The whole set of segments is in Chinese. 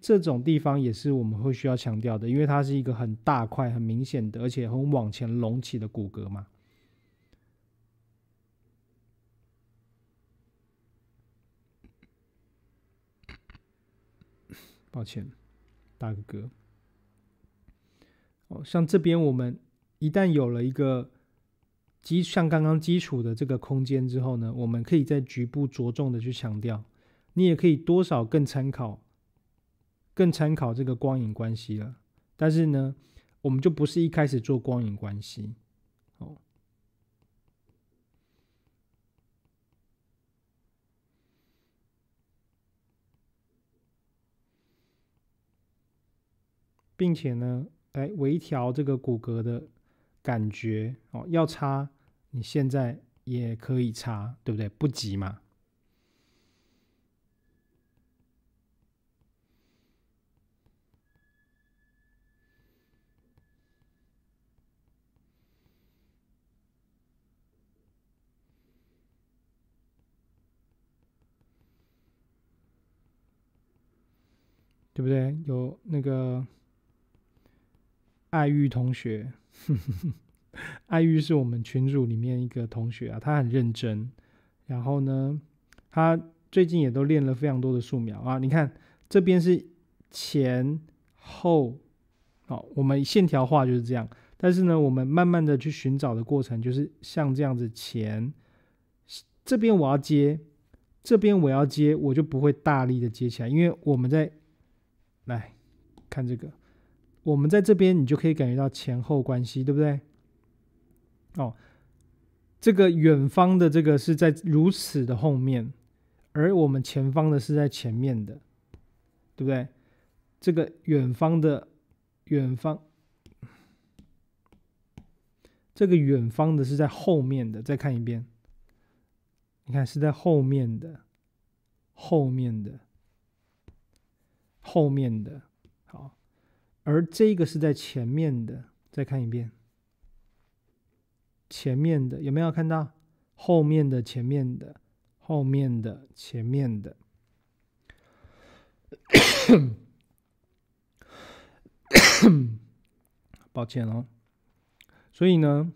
这种地方也是我们会需要强调的，因为它是一个很大块、很明显的，而且很往前隆起的骨骼嘛。抱歉，大哥哥。哦，像这边我们一旦有了一个基，像刚刚基础的这个空间之后呢，我们可以在局部着重的去强调。你也可以多少更参考。更参考这个光影关系了，但是呢，我们就不是一开始做光影关系，哦，并且呢，来微调这个骨骼的感觉哦。要擦，你现在也可以擦，对不对？不急嘛。对不对？有那个爱玉同学，爱玉是我们群组里面一个同学啊，他很认真。然后呢，他最近也都练了非常多的素描啊。你看这边是前后，好，我们线条画就是这样。但是呢，我们慢慢的去寻找的过程，就是像这样子前这边我要接，这边我要接，我就不会大力的接起来，因为我们在。来看这个，我们在这边，你就可以感觉到前后关系，对不对？哦，这个远方的这个是在如此的后面，而我们前方的是在前面的，对不对？这个远方的远方，这个远方的是在后面的。再看一遍，你看是在后面的，后面的。后面的，好，而这个是在前面的。再看一遍，前面的有没有看到？后面的，前面的，后面的，前面的。抱歉哦。所以呢，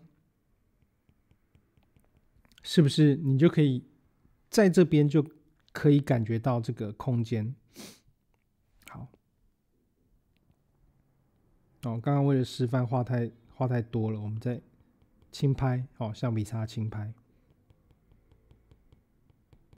是不是你就可以在这边就可以感觉到这个空间？哦，刚刚为了示范画太画太多了，我们再轻拍，哦，橡皮擦轻拍。